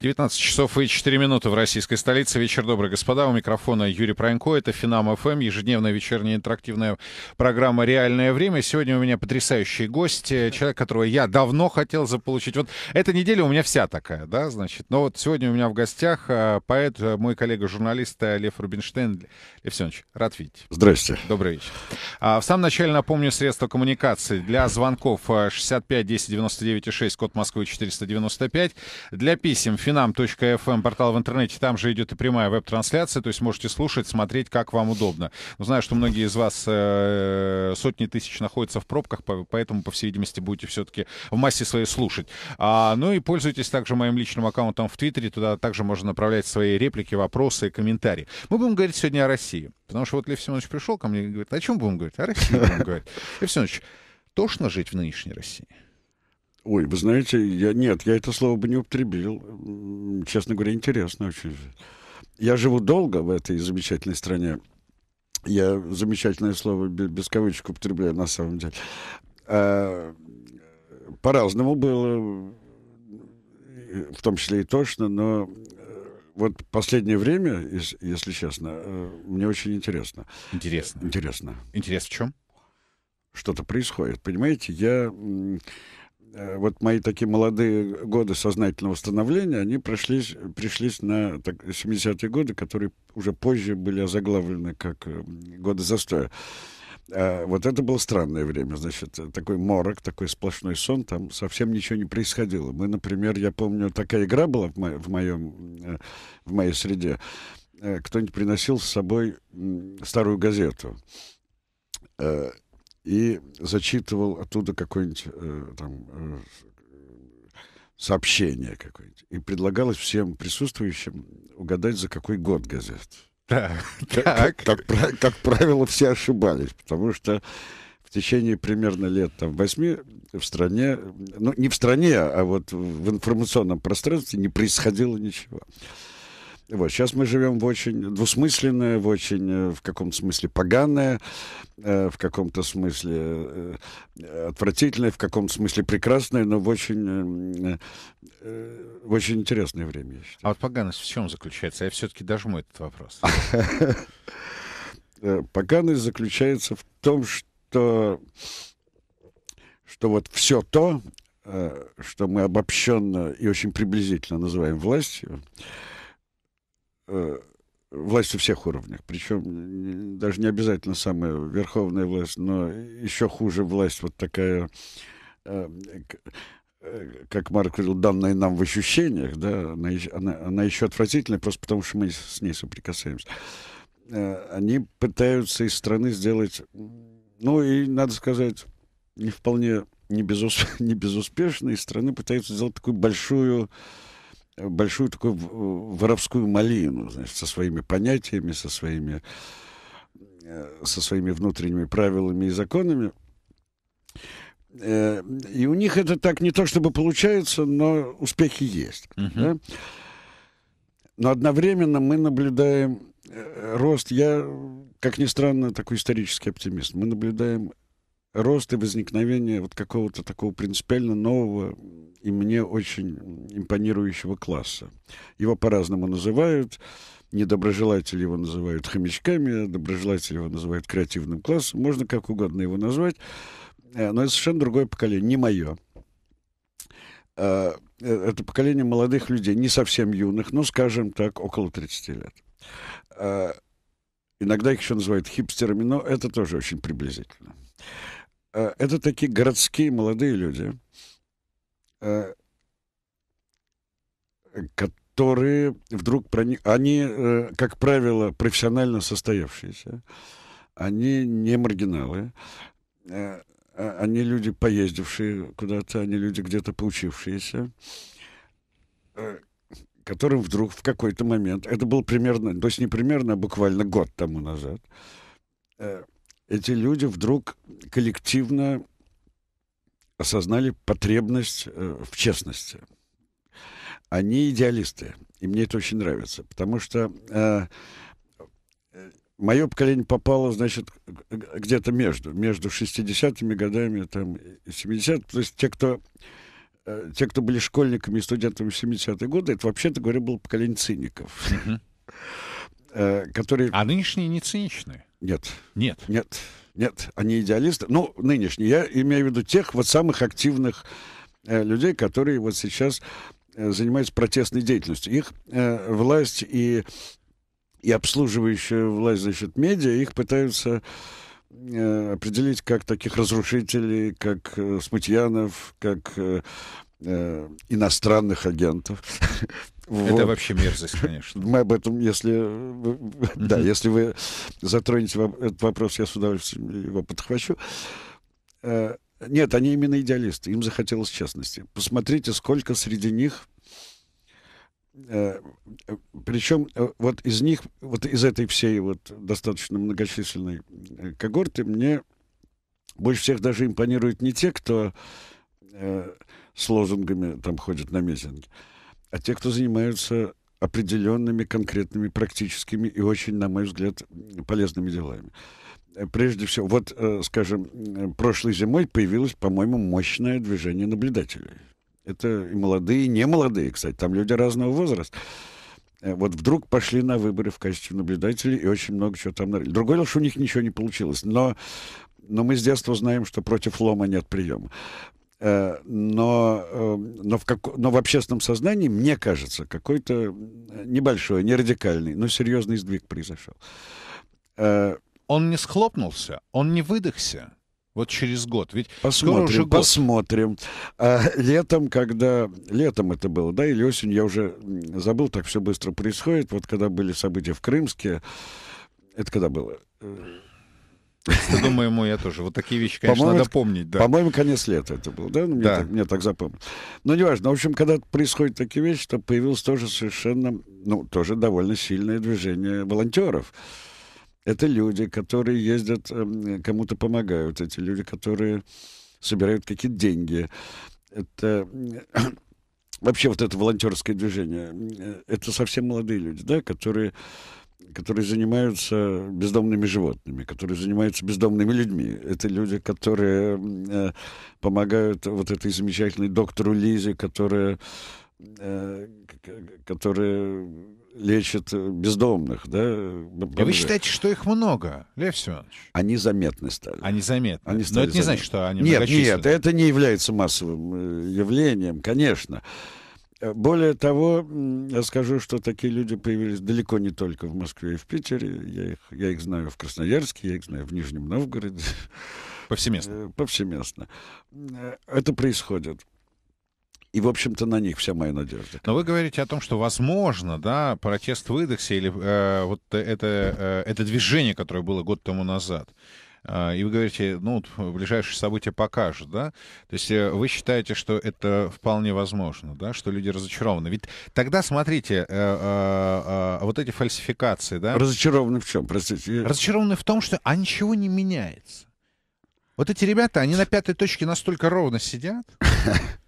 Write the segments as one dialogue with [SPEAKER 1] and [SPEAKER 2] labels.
[SPEAKER 1] 19 часов и 4 минуты в российской столице. Вечер добрый, господа. У микрофона Юрий Пронько. Это Финам ФМ, ежедневная вечерняя интерактивная программа «Реальное время». Сегодня у меня потрясающий гость, э, человек, которого я давно хотел заполучить. Вот эта неделя у меня вся такая, да, значит. Но вот сегодня у меня в гостях э, поэт, э, мой коллега-журналист Лев Рубинштейн. Лев Семенович, рад видеть. Здрасте. Добрый вечер. А, в самом начале напомню средства коммуникации для звонков 65 10 99 6, код Москвы 495, для писем finam.fm, портал в интернете, там же идет и прямая веб-трансляция, то есть можете слушать, смотреть, как вам удобно. знаю, что многие из вас э, сотни тысяч находятся в пробках, поэтому, по всей видимости, будете все-таки в массе своей слушать. А, ну и пользуйтесь также моим личным аккаунтом в Твиттере, туда также можно направлять свои реплики, вопросы и комментарии. Мы будем говорить сегодня о России, потому что вот Лев Семенович пришел ко мне и говорит, о чем будем говорить? О России будем говорить. Лев Семенович, тошно жить в нынешней России? Ой, вы знаете, я, нет, я это слово бы не употребил.
[SPEAKER 2] Честно говоря, интересно очень. Я живу долго в этой замечательной стране. Я замечательное слово без кавычек употребляю на самом деле. А, по-разному было, в том числе и точно, но э, вот последнее время, если честно, э, мне очень интересно. Интересно. Интересно. Интерес в чем? Что-то происходит. Понимаете, я Э, вот мои такие молодые годы сознательного становления, они пришлись, пришлись на так, 70-е годы, которые уже позже были озаглавлены как э, годы застоя. А, вот это было странное время, значит, э, такой морок, такой сплошной сон, там совсем ничего не происходило. Мы, например, я помню, такая игра была в, мо- в, моем, в моей среде. Кто-нибудь приносил с собой старую газету и зачитывал оттуда какое-нибудь э, там э, сообщение какое-нибудь. И предлагалось всем присутствующим угадать, за какой год газет.
[SPEAKER 1] Так, как,
[SPEAKER 2] как, как, как правило, все ошибались, потому что в течение примерно лет там, восьми в стране, ну не в стране, а вот в информационном пространстве не происходило ничего. Вот, сейчас мы живем в очень двусмысленное, в очень, э, в каком-то смысле, поганое, э, в каком-то смысле э, отвратительное, в каком-то смысле прекрасное, но в очень, в очень интересное
[SPEAKER 1] время. Я считаю. А вот поганость в чем заключается? Я все-таки дожму этот вопрос.
[SPEAKER 2] Поганость заключается в том, что, что вот все то, что мы обобщенно и очень приблизительно называем властью, Э, власть у всех уровнях. Причем даже не обязательно самая верховная власть, но еще хуже власть вот такая, э, э, как Марк говорил, данная нам в ощущениях, да, она, она, она еще отвратительная, просто потому что мы с ней соприкасаемся. Они пытаются из страны сделать, ну и, надо сказать, не вполне не, безус, не безуспешно, из страны пытаются сделать такую большую большую такую воровскую малину, значит, со своими понятиями, со своими, э, со своими внутренними правилами и законами. Э, и у них это так не то чтобы получается, но успехи есть. Угу. Да? Но одновременно мы наблюдаем э, рост. Я, как ни странно, такой исторический оптимист. Мы наблюдаем рост и возникновение вот какого-то такого принципиально нового и мне очень импонирующего класса. Его по-разному называют. Недоброжелатели его называют хомячками, доброжелатели его называют креативным классом. Можно как угодно его назвать. Э, но это совершенно другое поколение, не мое. А, э, это поколение молодых людей, не совсем юных, но, скажем так, около 30 лет. А, иногда их еще называют хипстерами, но это тоже очень приблизительно. Э, это такие городские молодые люди, э, которые вдруг проник... Они, э, как правило, профессионально состоявшиеся, они не маргиналы, а они люди, поездившие куда-то, они люди, где-то получившиеся, которым вдруг в какой-то момент, это был примерно, то есть не примерно, а буквально год тому назад, эти люди вдруг коллективно осознали потребность э, в честности. Они идеалисты, и мне это очень нравится, потому что э, мое поколение попало, значит, где-то между, между 60-ми годами там, и 70 то есть те, кто э, те, кто были школьниками и студентами 70-е годы, это, вообще-то говоря, было поколение циников. Э, которые... А нынешние не циничные. Нет. Нет. Нет. Нет, они идеалисты. Ну, нынешние. Я имею в виду тех вот самых активных э, людей, которые вот сейчас э, занимаются протестной деятельностью. Их э, власть и, и обслуживающая власть, значит, медиа, их пытаются э, определить как таких разрушителей, как э, Смутьянов, как э, Э, иностранных агентов. Вот. Это вообще мерзость, конечно. Мы об этом, если, да, если вы затронете этот вопрос, я с удовольствием его подхвачу. Э, нет, они именно идеалисты, им захотелось честности. Посмотрите, сколько среди них э, причем вот из них, вот из этой всей вот достаточно многочисленной когорты мне больше всех даже импонирует не те, кто с лозунгами там ходят на митинги, а те, кто занимаются определенными, конкретными, практическими и очень, на мой взгляд, полезными делами. Э, прежде всего, вот, э, скажем, э, прошлой зимой появилось, по-моему, мощное движение наблюдателей. Это и молодые, и немолодые, кстати, там люди разного возраста. Вот вдруг пошли на выборы в качестве наблюдателей и очень много чего там нарыли. Другое дело, что у них ничего не получилось. Но но мы с детства знаем, что против лома нет приема. Э, но, э, но, в как, но в общественном сознании, мне кажется, какой-то э, небольшой, не радикальный, но серьезный сдвиг произошел.
[SPEAKER 1] Он не схлопнулся, он не выдохся. Вот через год. Ведь посмотрим, уже год.
[SPEAKER 2] посмотрим. А, летом, когда... Летом это было, да, или осень, я уже забыл, так все быстро происходит. Вот когда были события в Крымске, это когда было?
[SPEAKER 1] Стыду я тоже. Вот такие вещи, конечно, по надо
[SPEAKER 2] помнить. Да. По-моему, конец лета это был, да? Мне, да. Так, мне так запомнил. Но ну, неважно. В общем, когда происходят такие вещи, то появилось тоже совершенно, ну, тоже довольно сильное движение волонтеров. Это люди, которые ездят, эм, кому-то помогают. Эти люди, которые собирают какие-то деньги. Это вообще вот это волонтерское движение. Э, это совсем молодые люди, да, которые которые занимаются бездомными животными, которые занимаются бездомными людьми. Это люди, которые э, помогают вот этой замечательной доктору Лизе, которая э, которые лечат бездомных. Да? И вы считаете,
[SPEAKER 1] что их много, Лев Семенович?
[SPEAKER 2] Они заметны стали. Они заметны.
[SPEAKER 1] Они стали Но это заметны. не значит, что они Нет, нет,
[SPEAKER 2] это не является массовым э, явлением, конечно. Конечно. Э, более того, я скажу, что такие люди появились далеко не только в Москве и в Питере. Я их, я их знаю в Красноярске, я их знаю в Нижнем Новгороде. Повсеместно. Э, повсеместно. Э, это происходит. И, в общем-то, на них вся моя надежда.
[SPEAKER 1] Но вы говорите о том, что, возможно, да, протест выдохся или э, вот это, э, это движение, которое было год тому назад, а, и вы говорите, ну, э, ближайшие события покажут, да? То есть э, вы считаете, что это вполне возможно, да, что люди разочарованы. Ведь тогда, смотрите, э, вот эти фальсификации, да? Разочарованы в чем, простите? Разочарованы в том, что а ничего не меняется. Вот эти ребята, они на пятой точке настолько ровно сидят,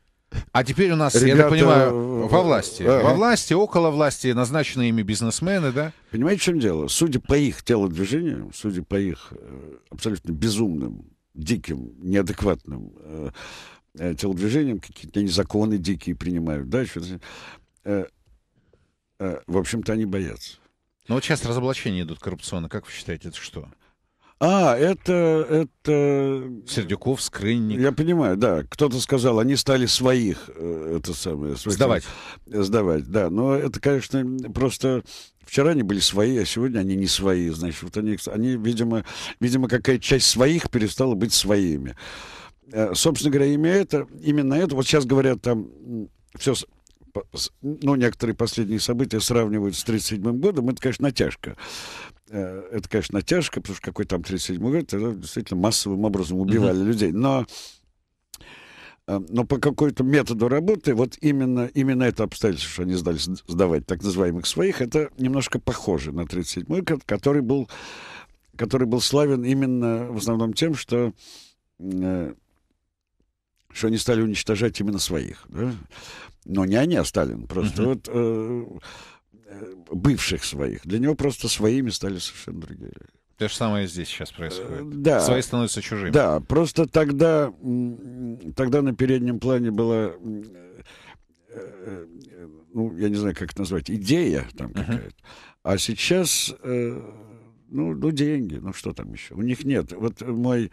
[SPEAKER 1] А теперь у нас, Ребята, я так понимаю, э, во власти. Ага. Э, во власти, около власти назначены ими бизнесмены, да? Понимаете, в чем дело? Судя по их телодвижениям,
[SPEAKER 2] судя по их э, абсолютно безумным, диким, неадекватным э, телодвижениям, какие-то они законы дикие принимают, да, что э, э, в общем-то, они боятся.
[SPEAKER 1] Но ну, вот сейчас разоблачения идут коррупционно. Как вы считаете, это что?
[SPEAKER 2] А, это... это... Сердюков, Скрынник. Я понимаю, да. Кто-то сказал, они стали своих, э, это самое... Своих, сдавать. Сдавать, да. Но это, конечно, просто... Вчера они были свои, а сегодня они не свои. Значит, вот они, они видимо, видимо, какая часть своих перестала быть своими. Э, собственно говоря, имя это, именно это, вот сейчас говорят там все ну, некоторые последние события сравнивают с 1937 годом, это, конечно, натяжка. Э, это, конечно, натяжка, потому что какой там 37-й год, тогда действительно массовым образом убивали mm-hmm. людей. Но, э, но по какой то методу работы, вот именно, именно это обстоятельство, что они сдали сдавать так называемых своих, это немножко похоже на 37-й год, который был, который был славен именно в основном тем, что э, что они стали уничтожать именно своих. Да? Но не они, а Сталин. Просто uh-huh. вот бывших своих. Для него просто своими стали совершенно другие.
[SPEAKER 1] То же самое здесь сейчас происходит. Э, да. Свои становятся чужими. Да,
[SPEAKER 2] просто тогда, тогда на переднем плане была, э, э, ну, я не знаю, как это назвать, идея там какая-то. Uh-huh. А сейчас, ну, ну, деньги, ну, что там еще? У них нет. Вот мой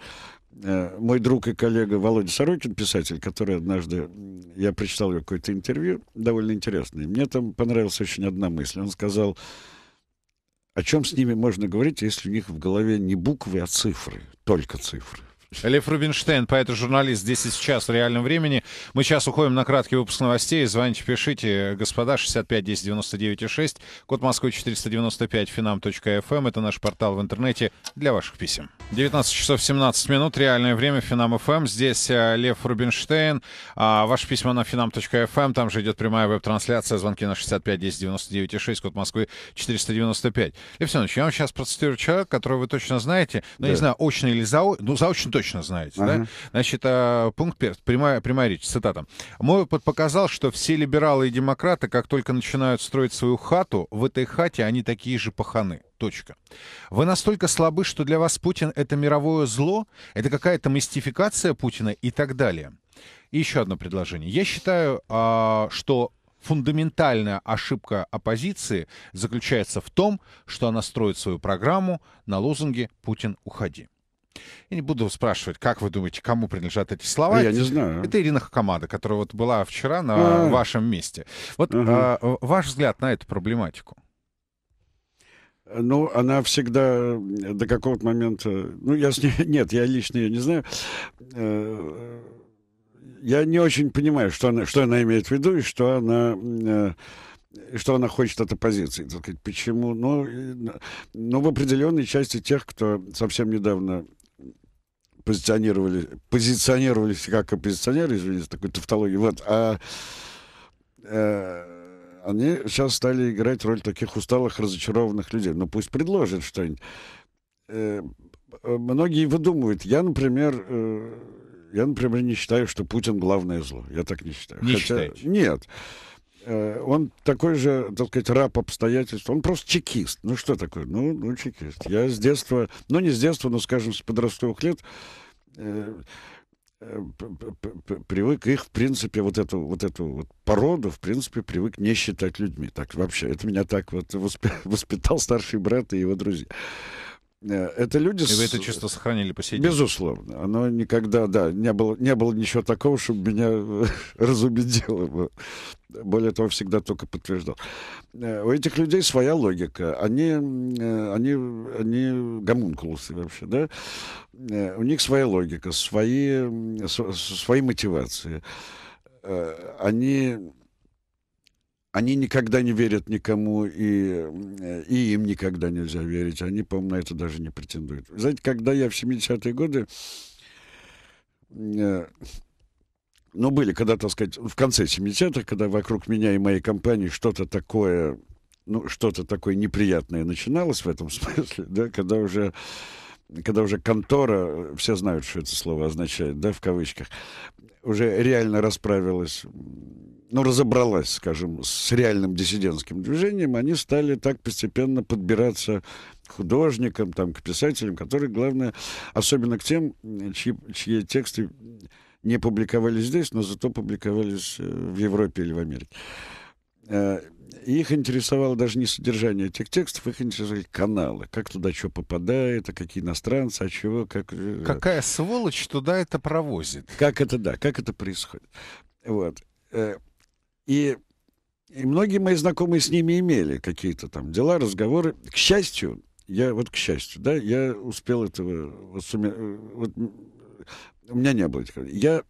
[SPEAKER 2] Э, мой друг и коллега Володя Сорокин, писатель, который однажды, я прочитал его какое-то интервью, довольно интересное. Мне там понравилась очень одна мысль. Он сказал, о чем с ними можно говорить, если у них в голове не буквы, а цифры, только цифры.
[SPEAKER 1] Лев Рубинштейн, поэт и журналист, здесь и сейчас, в реальном времени. Мы сейчас уходим на краткий выпуск новостей. Звоните, пишите, господа, 65 10 99 и 6, код Москвы 495, finam.fm. Эм. Это наш портал в интернете для ваших писем. 19 часов 17 минут, реальное время, финам.фм. Эм. Здесь э, Лев Рубинштейн. А, ваши письма на finam.fm, эм. там же идет прямая веб-трансляция, звонки на 65 10 99 и 6, код Москвы 495. Лев Семенович, я вам сейчас процитирую человека, которого вы точно знаете, но ну, да. не знаю, очно или заочно, ну, заочно точно знаете, ага. да? Значит, а, пункт первый, прямая, прямая речь, цитата. Мой опыт показал, что все либералы и демократы, как только начинают строить свою хату, в этой хате они такие же паханы. Точка. Вы настолько слабы, что для вас Путин — это мировое зло, это какая-то мистификация Путина и так далее. И еще одно предложение. Я считаю, а, что фундаментальная ошибка оппозиции заключается в том, что она строит свою программу на лозунге «Путин, уходи». Я не буду спрашивать, как вы думаете, кому принадлежат эти слова? Я не знаю. Это Ирина Хакамада, которая вот была вчера на А-а-а. вашем месте. Вот а, ваш взгляд на эту проблематику?
[SPEAKER 2] Ну, она всегда до какого-то момента... Ну, я с ней... Нет, я лично ее не знаю. Э, я не очень понимаю, что она, что она имеет в виду и что она э, что она хочет от оппозиции, так сказать, почему, ну, но ну, в определенной части тех, кто совсем недавно позиционировали, позиционировались как оппозиционеры, извините, такой тавтологии, вот, а э, они сейчас стали играть роль таких усталых, разочарованных людей. Ну, пусть предложат что-нибудь. Э, многие выдумывают. Я, например, э, я, например, не считаю, что Путин главное зло. Я так не считаю. Не Хотя, Нет. Э, он такой же, так сказать, раб обстоятельств. Он просто чекист. Ну что такое? Ну, ну чекист. Я с детства, ну не с детства, но, скажем, с подростковых лет э, э, привык их, в принципе, вот эту вот эту вот породу, в принципе, привык не считать людьми. Так вообще, это меня так вот воспитал старший брат и его друзья. Э, это
[SPEAKER 1] люди... И вы это чувство сохранили по сей
[SPEAKER 2] Безусловно. Оно никогда, да, не было, не было ничего такого, чтобы меня разубедило бы. Более того, всегда только подтверждал. Э, у этих людей своя логика. Они, э, они, они гомункулусы вообще, да? У них своя логика, свои, свои мотивации. Они они никогда не верят никому, и, э, и им никогда нельзя верить. Они, по-моему, на это даже не претендуют. Знаете, когда я в 70-е годы... Э, ну, были, когда, так сказать, в конце 70-х, когда вокруг меня и моей компании что-то такое, ну, что-то такое неприятное начиналось в этом смысле, да, когда уже когда уже контора, все знают, что это слово означает, да, в кавычках, уже реально расправилась ну, разобралась, скажем, с реальным диссидентским движением, они стали так постепенно подбираться к художникам, там, к писателям, которые, главное, особенно к тем, чьи, чьи тексты не публиковались здесь, но зато публиковались э, в Европе или в Америке. Э, их интересовало даже не содержание этих текстов, их интересовали каналы. Как туда что попадает, а какие иностранцы, а чего, как... Э, Какая сволочь туда это провозит. Как это, да, как это происходит. Вот и, и многие мои знакомые с ними имели какие-то там дела, разговоры. К счастью, я вот к счастью, да, я успел этого вот, суме... Э, вот у меня не было этих. Я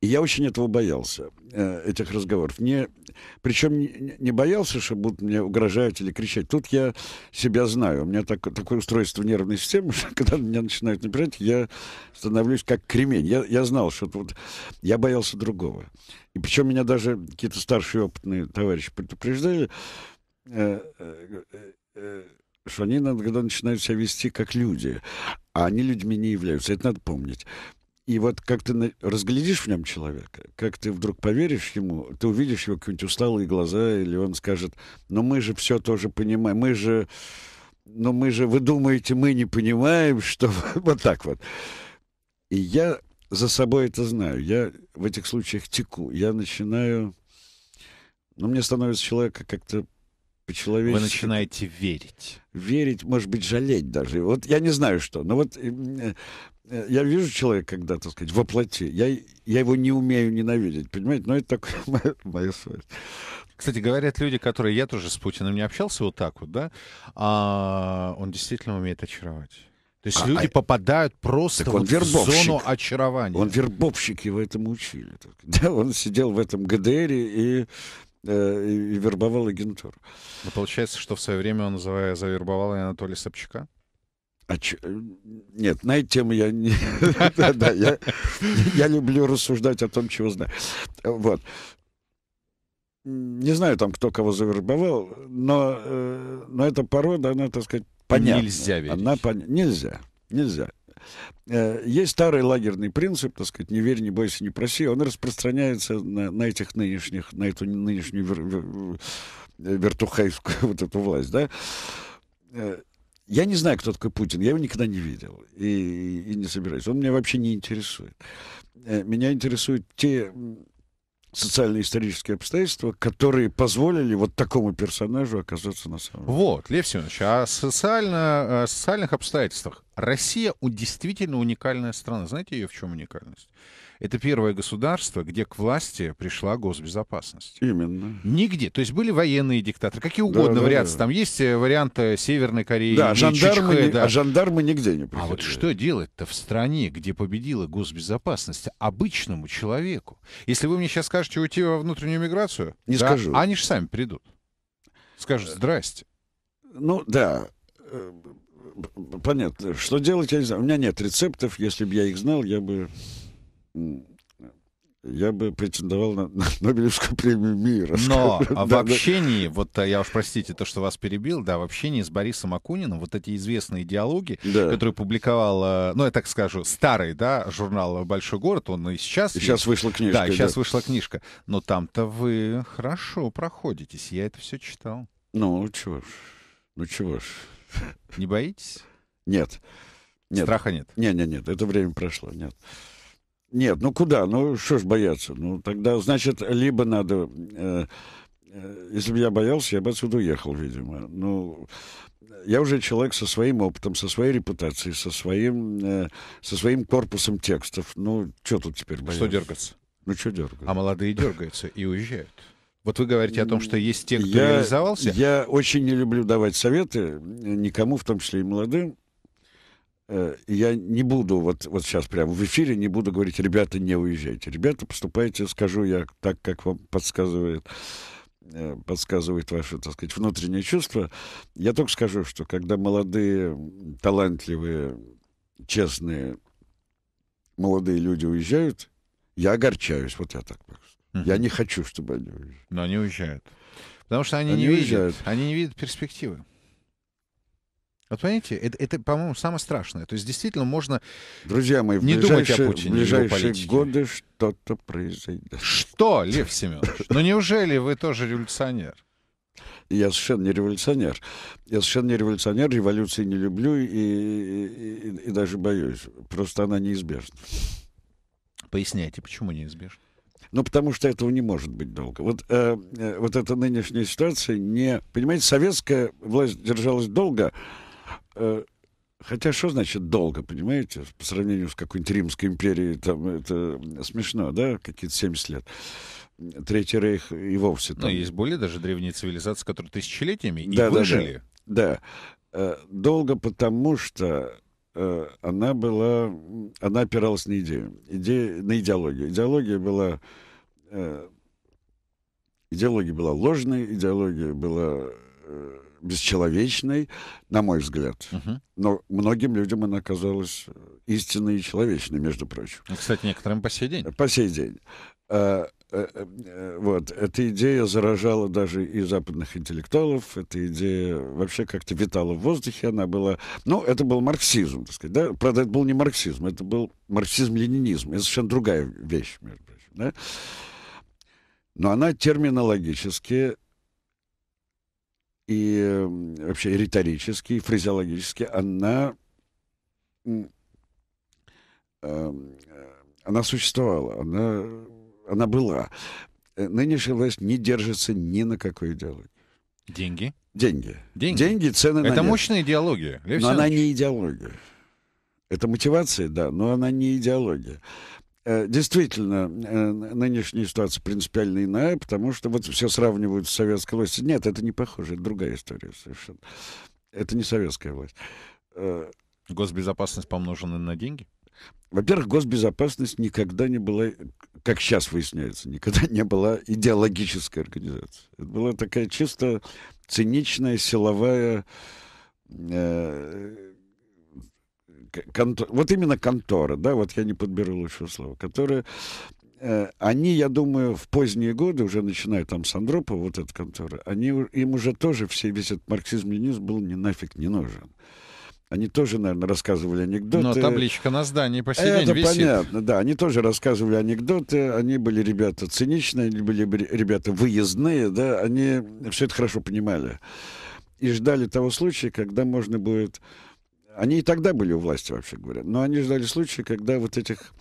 [SPEAKER 2] и я очень этого боялся, э, этих разговоров. Не, причем не, боялся, что будут мне угрожать или кричать. Тут я себя знаю. У меня так, такое устройство нервной системы, что когда меня начинают напирать, я становлюсь как кремень. Я, я знал, что тут... Я боялся другого. И причем меня даже какие-то старшие опытные товарищи предупреждали, э, э, что они иногда начинают себя вести как люди, а они людьми не являются. Это надо помнить. И вот как ты разглядишь в нем человека, как ты вдруг поверишь ему, ты увидишь его какие-нибудь усталые глаза, или он скажет, "Но мы же все тоже понимаем, мы же, но мы же, вы думаете, мы не понимаем, что вот так вот. И я за собой это знаю, я в этих случаях теку, я начинаю, но ну, мне становится человека как-то по-человечески. Вы
[SPEAKER 1] начинаете верить. Верить,
[SPEAKER 2] может быть, жалеть даже. Вот я не знаю что. Но вот э, Э, я вижу человека, когда, так сказать, воплоти, я, я его не умею ненавидеть, понимаете? Но это такое моя, моя совесть.
[SPEAKER 1] Кстати, говорят люди, которые... Я тоже с Путиным не общался вот так вот, да? А, он действительно умеет очаровать. То есть а, люди а... попадают просто вот в зону очарования. Он вербовщик, его
[SPEAKER 2] этому учили. Да, он сидел в этом ГДР и и э, вербовал
[SPEAKER 1] агентуру. Но ну, получается, что в свое время он завербовал и Анатолия Собчака? А ч... Э,
[SPEAKER 2] нет, на эту тему
[SPEAKER 1] я не... да, да, я...
[SPEAKER 2] я люблю рассуждать о том, чего знаю. Вот. Не знаю там, кто кого завербовал, но, э, но эта порода, она, так сказать, понятна. Нельзя верить. Она пон... Нельзя, нельзя. Э, есть старый лагерный принцип, так сказать, не верь, не бойся, не проси. Он распространяется на, на этих нынешних, на эту нынешнюю вер... вертухайскую вот эту власть, да? Э, я не знаю, кто такой Путин, я его никогда не видел и, и не собираюсь. Он меня вообще не интересует. Э, меня интересуют те социально-исторические обстоятельства, которые позволили вот такому персонажу оказаться на самом
[SPEAKER 1] деле. Вот, Лев Семенович, о, а социально, о э, социальных обстоятельствах. Россия у, действительно уникальная страна. Знаете ее в чем уникальность? это первое государство, где к власти пришла госбезопасность. Именно. Нигде. То есть были военные диктаторы, какие угодно да, варианты. Да, да. Там есть э, варианты Северной Кореи. Да, жандармы, Чичхэ, да. А жандармы нигде не приходили. А вот что делать-то в стране, где победила госбезопасность обычному человеку? Если вы мне сейчас скажете уйти во внутреннюю миграцию, не да, скажу. они же сами придут. Скажут, э, здрасте. Ну да,
[SPEAKER 2] э, понятно. Что делать, я не знаю. У меня нет рецептов. Если бы я их знал, я бы я бы претендовал на, на Нобелевскую премию мира. Но в общении,
[SPEAKER 1] вот э, я уж простите то, что вас перебил, да, в общении с Борисом Акуниным вот эти известные диалоги, да. которые публиковал, э, ну, я так скажу, старый, да, журнал «Большой город», он и сейчас... И сейчас вышла книжка. Да, сейчас да. вышла книжка. Но там-то вы хорошо проходитесь, я это все читал. Ну, чего ж, ну чего ж. Не боитесь?
[SPEAKER 2] Нет. нет. Страха нет? Нет, нет, нет, это время прошло, нет. Нет, ну куда? Ну что ж бояться? Ну тогда, значит, либо надо... Э, э, если бы я боялся, я бы отсюда уехал, видимо. Ну, я уже человек со своим опытом, со своей репутацией, со своим, э, со своим корпусом текстов. Ну, что тут теперь бояться? Что
[SPEAKER 1] дергаться? Ну, что дергаться? А молодые дергаются и уезжают. Вот вы говорите о том, что есть
[SPEAKER 2] те, кто я, реализовался. Я очень не люблю давать советы э, никому, в том числе и молодым. Э, я не буду вот, вот сейчас прямо в эфире, не буду говорить, ребята, не уезжайте. Ребята, поступайте, скажу я так, как вам подсказывает э, подсказывает ваше, так сказать, внутреннее чувство. Я только скажу, что когда молодые, талантливые, честные молодые люди уезжают, я огорчаюсь, вот я так могу сказать. Uh-huh. Я не хочу, чтобы они уезжали. Но они уезжают.
[SPEAKER 1] Потому что они, они не, уезжают. видят, они не видят перспективы. Вот понимаете, это, это по-моему, самое страшное. То есть действительно можно Друзья мои, в не думать о Путине, в ближайшие годы что-то произойдет. Что, Лев Семенович? Ну неужели вы тоже революционер?
[SPEAKER 2] Я совершенно не революционер. Я совершенно не революционер, революции не люблю и, и, и, и даже боюсь. Просто она неизбежна.
[SPEAKER 1] Поясняйте, почему неизбежна?
[SPEAKER 2] Ну, потому что этого не может быть долго. Вот, э, э вот эта нынешняя ситуация не... Понимаете, советская власть держалась долго, Э, хотя что значит долго, понимаете? По сравнению с какой-нибудь Римской империей, там это смешно, да, какие-то 70 лет. Третий рейх и вовсе ну, там. Но есть
[SPEAKER 1] более даже древние цивилизации, которые тысячелетиями и да, выжили.
[SPEAKER 2] Да, да. да. Э, долго потому, что э, она была, она опиралась на идею, идея, на идеологию. Идеология была, идеология была ложной, идеология была бесчеловечной, на мой взгляд. Угу. Но многим людям она казалась э, истинной и человечной, между прочим.
[SPEAKER 1] Ну, кстати, некоторым по сей день. По сей
[SPEAKER 2] день. А, а, а, вот, эта идея заражала даже и западных интеллектуалов, эта идея вообще как-то витала в воздухе, она была... Ну, это был марксизм, так сказать, да? Правда, это был не марксизм, это был марксизм-ленинизм, это совершенно другая вещь, между прочим, да? Но она терминологически и вообще риторически, и фразеологически она, эм, э, она существовала, она, она была. Э, нынешняя власть не держится ни на какой идеологии. Деньги? Деньги. Деньги, Деньги цены Это на Это мощная
[SPEAKER 1] идеология. Лев но Александрович. она не
[SPEAKER 2] идеология. Это мотивация, да, но она не идеология. Э, действительно, э, нынешняя ситуация принципиально иная, потому что вот все сравнивают с советской властью. Нет, это не похоже, это другая история совершенно. Это не советская власть. Э,
[SPEAKER 1] госбезопасность помноженная на деньги?
[SPEAKER 2] Во-первых, госбезопасность никогда не была, как сейчас выясняется, никогда не была идеологической организацией. Это была такая чисто циничная силовая э, контор, вот именно контора, да, вот я не подберу лучшего слова, которые, э, они, я думаю, в поздние годы, уже начиная там с Андропова, вот эта контора, они, им уже тоже все, весь этот марксизм-ленизм был не нафиг не нужен. Они тоже, наверное, рассказывали анекдоты. Но табличка
[SPEAKER 1] на здании по сей Это висит. понятно,
[SPEAKER 2] да. Они тоже рассказывали анекдоты. Они были ребята циничные, они были ребята выездные, да. Они все это хорошо понимали. И ждали того случая, когда можно будет они и тогда были у власти, вообще говоря. Но они ждали случая, когда вот этих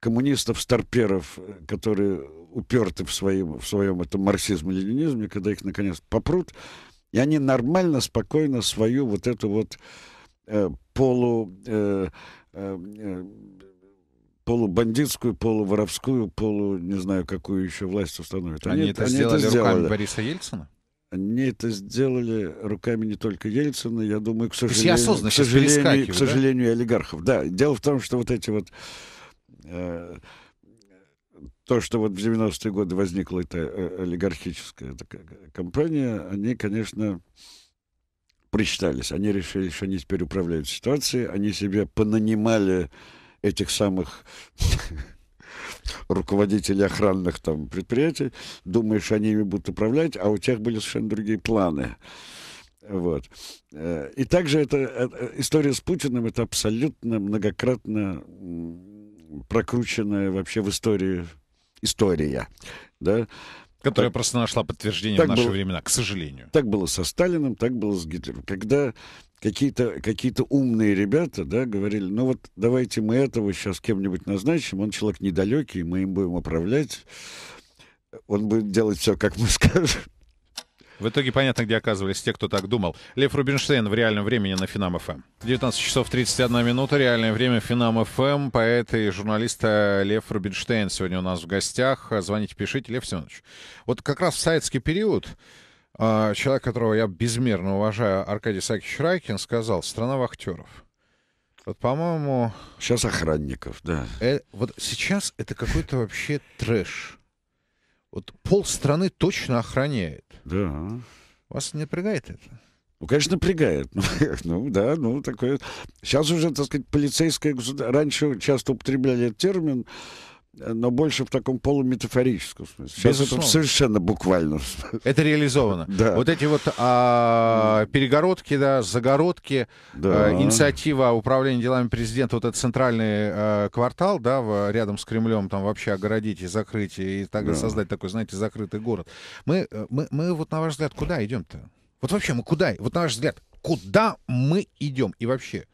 [SPEAKER 2] коммунистов-старперов, э, которые уперты в своем, в своем этом марксизме-ленинизме, когда их наконец попрут, и они нормально, спокойно свою вот эту вот э, полу... Э, э, э полубандитскую, полуворовскую, полу не знаю какую еще власть установят. Они, они это, они сделали это сделали
[SPEAKER 1] Бориса Ельцина?
[SPEAKER 2] Они это сделали руками не только Ельцина, я думаю, к сожалению, к сожалению, к сожалению да? олигархов. Да, дело в том, что вот эти вот э, то, что вот в 90-е годы возникла эта э, олигархическая такая компания, они, конечно, причитались, Они решили, что они теперь управляют ситуацией, они себе понанимали этих самых руководителей охранных там предприятий, думаешь, они ими будут управлять, а у тех были совершенно другие планы. Вот. Э, и также эта э, история с Путиным это абсолютно многократно прокрученная вообще в истории история. Да?
[SPEAKER 1] Которая так, просто нашла подтверждение в наши было, времена, к сожалению.
[SPEAKER 2] Так было со Сталиным, так было с Гитлером. Когда какие-то какие умные ребята, да, говорили, ну вот давайте мы этого сейчас кем-нибудь назначим, он человек недалекий, мы им будем управлять, он будет делать все, как мы скажем.
[SPEAKER 1] В итоге понятно, где оказывались те, кто так думал. Лев Рубинштейн в реальном времени на Финам ФМ. 19 часов 31 минута. Реальное время Финам ФМ. Поэт и журналист э, Лев Рубинштейн сегодня у нас в гостях. Звоните, пишите, Лев Семенович. Вот как раз в советский период а, человек, которого я безмерно уважаю, Аркадий Сакич Райкин, сказал, страна вахтеров. Вот, по-моему... Сейчас охранников, да. Э, вот сейчас это какой-то вообще трэш. Вот пол страны точно охраняет. Да. Вас не напрягает это? Ну, конечно, напрягает. ну, да, ну, такое... Сейчас
[SPEAKER 2] уже, так сказать, полицейское государство... Раньше часто употребляли этот термин но больше в
[SPEAKER 1] таком полуметафорическом смысле. Сейчас это
[SPEAKER 2] совершенно буквально.
[SPEAKER 1] Это реализовано. Да. Вот эти вот а, ну. перегородки, да, загородки, да. А, инициатива управления делами президента, вот этот центральный а, квартал, да, в, рядом с Кремлем, там вообще огородить и закрыть, и так да. создать такой, знаете, закрытый город. Мы, э, мы, мы вот, на ваш взгляд, куда идем-то? Вот вообще мы куда? Вот на ваш взгляд, куда мы идем? И вообще,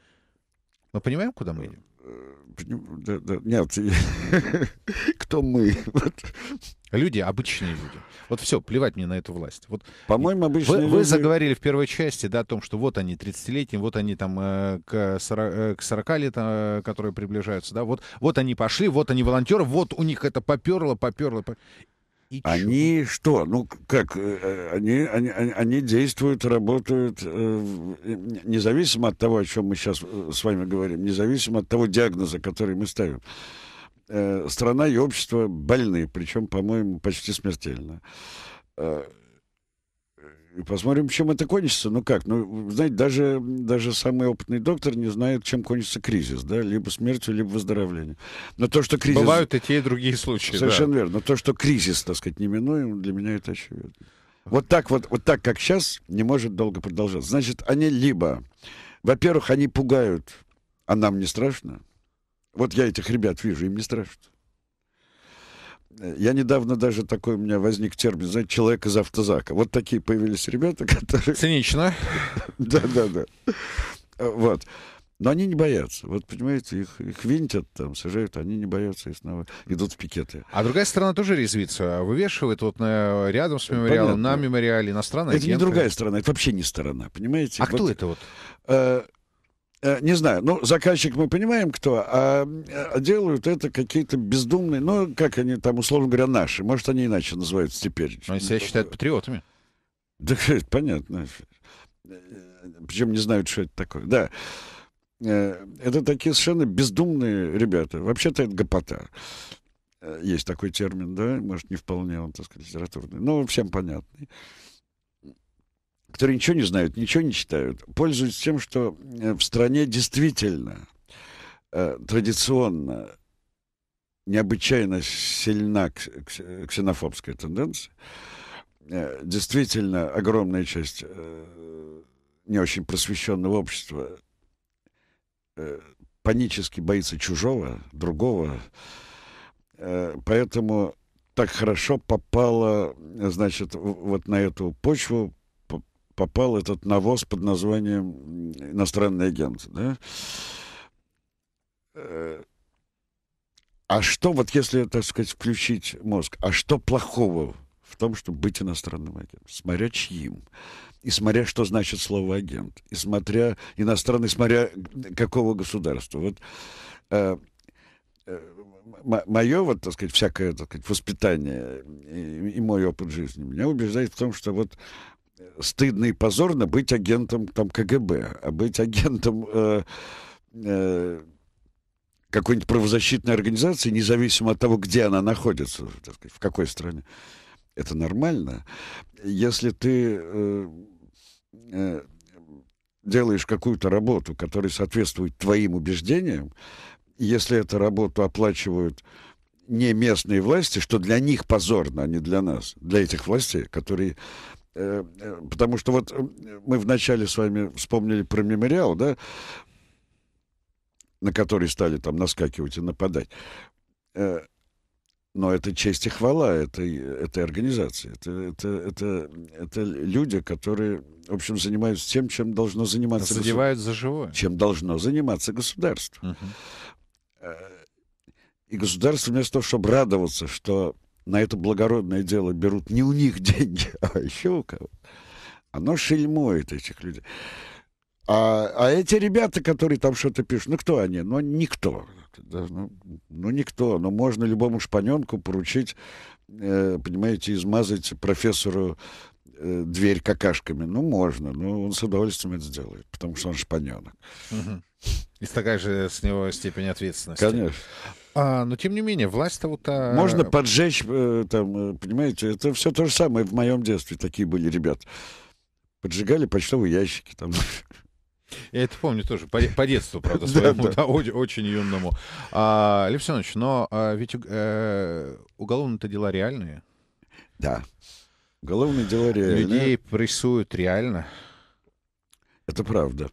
[SPEAKER 1] мы понимаем, куда мы идем? Э, нет, кто мы? Люди, обычные люди. Вот все, плевать мне на эту власть. Вот По-моему, обычные вы, люди... Вы заговорили в первой части да, о том, что вот они 30-летние, вот они там э, к 40, э, к 40 лет, э, которые приближаются, да, вот, вот они пошли, вот они волонтеры, вот у них это поперло, поперло. поперло.
[SPEAKER 2] И они что? Ну, как? Э, они, они, они действуют, работают э, независимо от того, о чем мы сейчас э, с вами говорим, независимо от того диагноза, который мы ставим страна и общество больны, причем, по-моему, почти смертельно посмотрим, чем это кончится. Ну как, ну, знаете, даже, даже самый опытный доктор не знает, чем кончится кризис, да, либо смертью, либо выздоровлением. Но то, что кризис... Бывают
[SPEAKER 1] и те, и другие случаи, Совершенно
[SPEAKER 2] да. верно. Но то, что кризис, так сказать, неминуем, для меня это очевидно. Вот так вот, вот так, как сейчас, не может долго продолжаться. Значит, они либо, во-первых, они пугают, а нам не страшно. Вот я этих ребят вижу, им не страшно я недавно даже такой у меня возник термин, знаете, человек из автозака. Вот такие появились ребята, которые... Цинично. Да, да, да. Вот. Но они не боятся. Вот, понимаете, их, их винтят, там, сажают, они не боятся и снова идут в пикеты.
[SPEAKER 1] А другая сторона тоже резвится. А вывешивает вот на, рядом с мемориалом, Понятно. на мемориале иностранная Это агенты. не другая сторона, это вообще не сторона, понимаете? А вот, кто это вот? Э, Э, не знаю,
[SPEAKER 2] ну, заказчик мы понимаем, кто, а э, делают это какие-то бездумные, ну, как они там, условно говоря, наши. Может, они иначе называются теперь.
[SPEAKER 1] Но они себя считают патриотами.
[SPEAKER 2] Да, понятно. Э, Причем не знают, что это такое. Да. Это такие совершенно бездумные ребята. Вообще-то это гопота. Есть такой термин, да, может, не вполне он, так сказать, литературный, но всем понятный которые ничего не знают, ничего не читают, пользуются тем, что э, в стране действительно э, традиционно необычайно сильна ксенофобская тенденция. Э, действительно, огромная часть не очень просвещенного общества панически боится чужого, другого. Поэтому так хорошо попала, значит, вот на эту почву попал этот навоз под названием «Иностранный агент». Да? Э, а что, вот если, так сказать, включить мозг, а что плохого в том, чтобы быть иностранным агентом? Смотря чьим, и смотря, что значит слово «агент», и смотря иностранный, смотря какого государства. Вот э, э, мое, вот, так сказать, всякое, так сказать, воспитание и, и мой опыт жизни меня убеждает в том, что вот стыдно и позорно быть агентом там КГБ, а быть агентом э, э, какой-нибудь правозащитной организации, независимо от того, где она находится, так сказать, в какой стране, это нормально. Если ты э, э, делаешь какую-то работу, которая соответствует твоим убеждениям, если эту работу оплачивают не местные власти, что для них позорно, а не для нас, для этих властей, которые Э, э, потому что вот э, мы вначале с вами вспомнили про мемориал, да, на который стали там наскакивать и нападать. Но это честь и хвала этой, этой организации. Это, это, это, это люди, которые, в общем, занимаются тем, чем должно заниматься государство. за живое. Чем должно заниматься государство. Угу. И государство вместо того, чтобы радоваться, что на это благородное дело берут не у них деньги, а еще у кого. Оно шельмует этих людей. А, а эти ребята, которые там что-то пишут, ну кто они? Ну никто. ну, ну никто. Но ну, можно любому шпаненку поручить, э, понимаете, измазать профессору э, дверь какашками. Ну можно. Ну он с удовольствием это сделает, потому что он шпаненок.
[SPEAKER 1] Угу. И такая же с него степень ответственности. Конечно. А, но тем не менее, власть того-то... Можно
[SPEAKER 2] поджечь, э, там, э, понимаете, это все то же самое в моем детстве. Такие были ребят. Поджигали почтовые ящики там.
[SPEAKER 1] Я это помню тоже, по, по детству, правда, своему, да, да. Да, очень юному. А, Лев Семенович, но а, ведь э, уголовные-то дела реальные. Да, уголовные дела реальные. Людей прессуют реально. Это правда.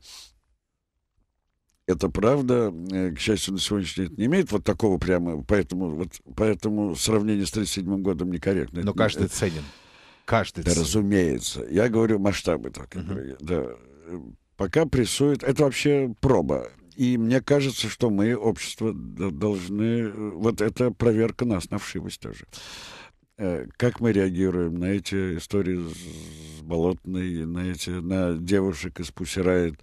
[SPEAKER 1] Это
[SPEAKER 2] правда. Э, к счастью, на сегодняшний день не имеет вот такого прямо, поэтому, вот, поэтому сравнение с 37 годом некорректно. Но каждый э, ценен. Каждый да, ценен. разумеется. Я говорю масштабы так. Uh-huh. Да. Э, пока прессует... Это вообще проба. И мне кажется, что мы, общество, должны... Вот это проверка нас на вшивость тоже как мы реагируем на эти истории с болотной, на эти, на девушек из Пусирает.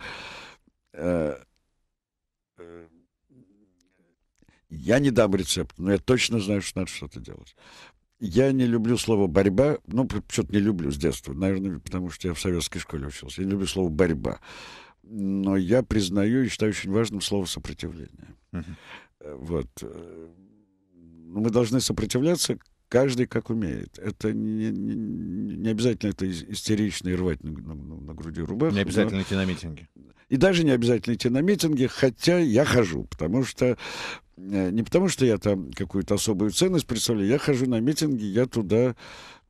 [SPEAKER 2] Я не дам рецепт, но я точно знаю, что надо что-то делать. Я не люблю слово «борьба», ну, что-то не люблю с детства, наверное, потому что я в советской школе учился. Я не люблю слово «борьба». Но я признаю и считаю очень важным слово «сопротивление». Uh-huh. Вот. Э, ну, мы должны сопротивляться Каждый как умеет. Это не, не, не обязательно это истерично и рвать
[SPEAKER 1] на, на, на груди
[SPEAKER 2] рубаху. Не обязательно но... идти на митинги. И даже не обязательно идти на митинги, хотя я хожу, потому что э, не потому что я там какую-то особую ценность представляю, я хожу на митинги, я туда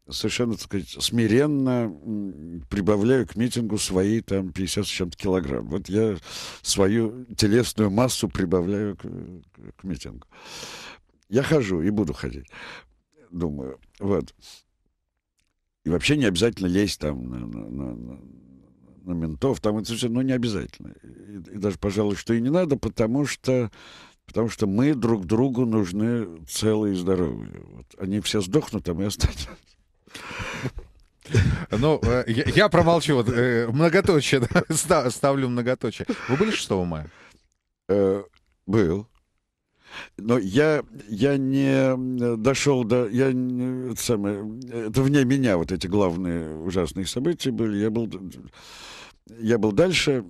[SPEAKER 2] совершенно, так сказать, смиренно прибавляю к митингу свои там 50 с чем-то килограмм. Вот я свою телесную массу прибавляю к, к митингу. Я хожу и буду ходить думаю. Вот. И вообще не обязательно лезть там на, на, на, на ментов, там это все, ну, не обязательно. И, и даже, пожалуй, что и не надо, потому что, потому что мы друг другу нужны целые и здоровые. Вот.
[SPEAKER 1] Они все сдохнут, а мы останемся. Ну, э, я, я промолчу. Вот, э, многоточие. Ставлю многоточие. Вы были 6 мая? Э, был. Но я, я не э, дошел
[SPEAKER 2] до... Я, не, это, самое, это вне меня вот эти главные ужасные события были. Я был, я был дальше.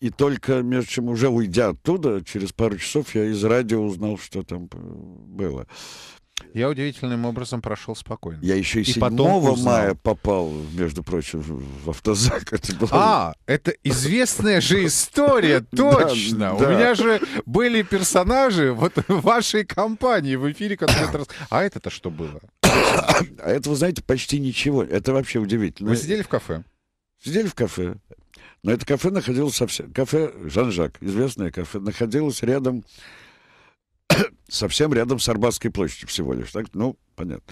[SPEAKER 2] И только, между чем, уже уйдя оттуда, через пару часов я из радио узнал, что там э, было.
[SPEAKER 1] Я удивительным образом прошел спокойно. Я еще и, и 7 потом мая попал, между прочим, в автозак. Это было... А, это известная же история, точно. У меня же были персонажи вот вашей компании в эфире, которые... А это-то что было? А это, вы знаете, почти ничего. Это вообще удивительно.
[SPEAKER 2] Вы сидели в кафе? Сидели в кафе. Но это кафе находилось совсем... Кафе Жан-Жак, известное кафе, находилось рядом совсем рядом с Арбатской
[SPEAKER 1] площадью всего лишь. Так, ну, понятно.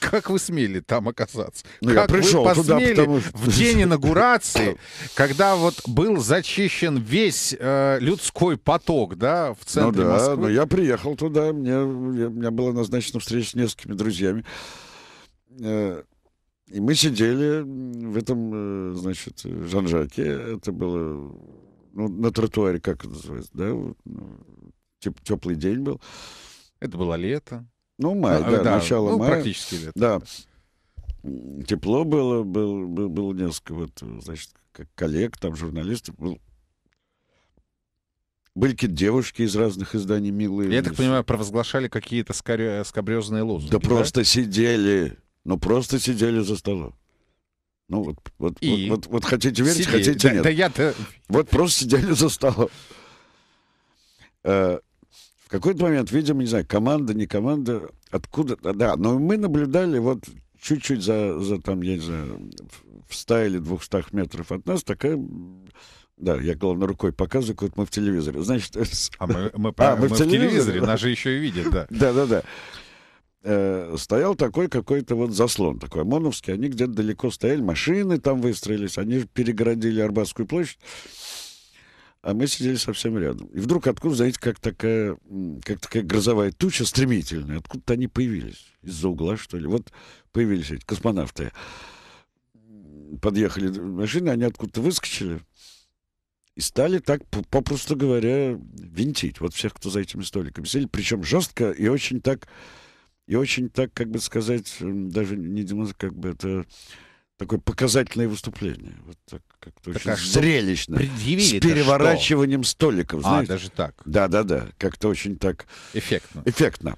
[SPEAKER 1] Как вы смели там оказаться? Ну, как я пришел вы посмели туда, потому что... в день инаугурации, когда вот был зачищен весь э, людской поток, да, в ну центре ну, да, Москвы? Ну я приехал туда, мне, я, у меня
[SPEAKER 2] была назначена встреча с несколькими друзьями. Э, и мы сидели в этом, э, значит, Жанжаке. Это было ну, на тротуаре, как это называется, да? Ну, теп теплый день был. Это было лето. Ну, май, ну, а, да, да, начало ну, мая. практически лето. Да. Тепло было, был, был, было несколько вот, значит, коллег, там, журналистов. Был... Были какие-то девушки из разных изданий милые. Я так понимаю, провозглашали
[SPEAKER 1] какие-то скорё... скобрезные лозунги. Да, да
[SPEAKER 2] просто сидели, ну просто сидели за столом. Ну вот, вот, и вот, вот, вот хотите верить, сидели. хотите да, нет. Да я-то... Вот просто сидели за столом. Э, какой-то момент, видимо, не знаю, команда, не команда, откуда... Да, но мы наблюдали вот чуть-чуть за, за там, я не знаю, в 100 или 200 метров от нас такая да, я главной рукой показываю, как мы в телевизоре. Значит, а мы, мы, а, мы, мы в телевизоре, телевизоре да. нас же
[SPEAKER 1] еще и видят, да. Да,
[SPEAKER 2] да, да. стоял такой какой-то вот заслон такой моновский. Они где-то далеко стояли, машины там выстроились, они перегородили Арбатскую площадь а мы сидели совсем рядом. И вдруг откуда, знаете, как такая, как такая грозовая туча стремительная, откуда-то они появились, из-за угла, что ли. Вот появились эти космонавты. Подъехали машины, они откуда-то выскочили и стали так, попросту говоря, винтить вот всех, кто за этими столиками сидели. Причем жестко и очень так, и очень так, как бы сказать, даже не демонстр, как бы это такое показательное выступление. Вот так как-то так, очень а зрелищно. С переворачиванием что? столиков. Знаете? А, даже так. Да, да, да. Как-то очень так. Эффектно. Эффектно.